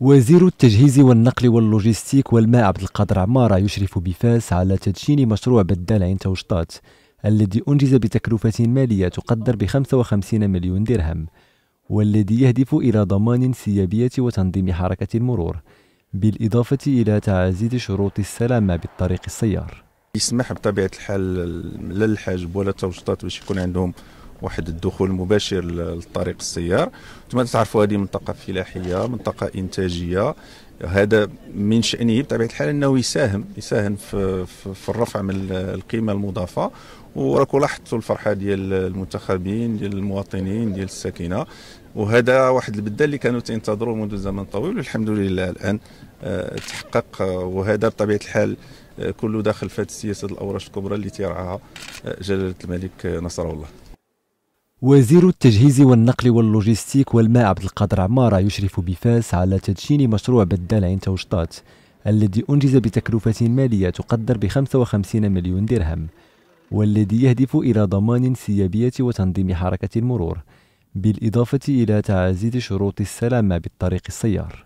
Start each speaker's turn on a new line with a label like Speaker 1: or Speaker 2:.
Speaker 1: وزير التجهيز والنقل واللوجستيك والماء عبد القادر عمارة يشرف بفاس على تدشين مشروع بدال عين توشطات الذي أنجز بتكلفة مالية تقدر ب 55 مليون درهم والذي يهدف إلى ضمان انسيابية وتنظيم حركة المرور بالإضافة إلى تعزيز شروط السلامة بالطريق السيار
Speaker 2: يسمح بطبيعة الحال لا الحاجب ولا التوشطات باش يكون عندهم واحد الدخول مباشر للطريق السيار ثم تعرفوا هذه منطقه فلاحيه منطقه انتاجيه هذا من شأنه بطبيعة الحال أنه يساهم يساهم في, في, في الرفع من القيمة المضافة وراكم لاحظتوا الفرحة ديال المنتخبين ديال المواطنين ديال الساكنة وهذا واحد البدل اللي كانوا تنتظروا منذ زمن طويل والحمد لله الآن آه، تحقق وهذا بطبيعة الحال آه، كله داخل في السياسة الاوراش الكبرى اللي تيرعاها آه، جلالة الملك نصره الله
Speaker 1: وزير التجهيز والنقل واللوجستيك والماء عبد القادر عمارة يشرف بفاس على تدشين مشروع بدال عين توشطات الذي أنجز بتكلفة مالية تقدر ب 55 مليون درهم والذي يهدف إلى ضمان انسيابية وتنظيم حركة المرور بالإضافة إلى تعزيز شروط السلامة بالطريق السيار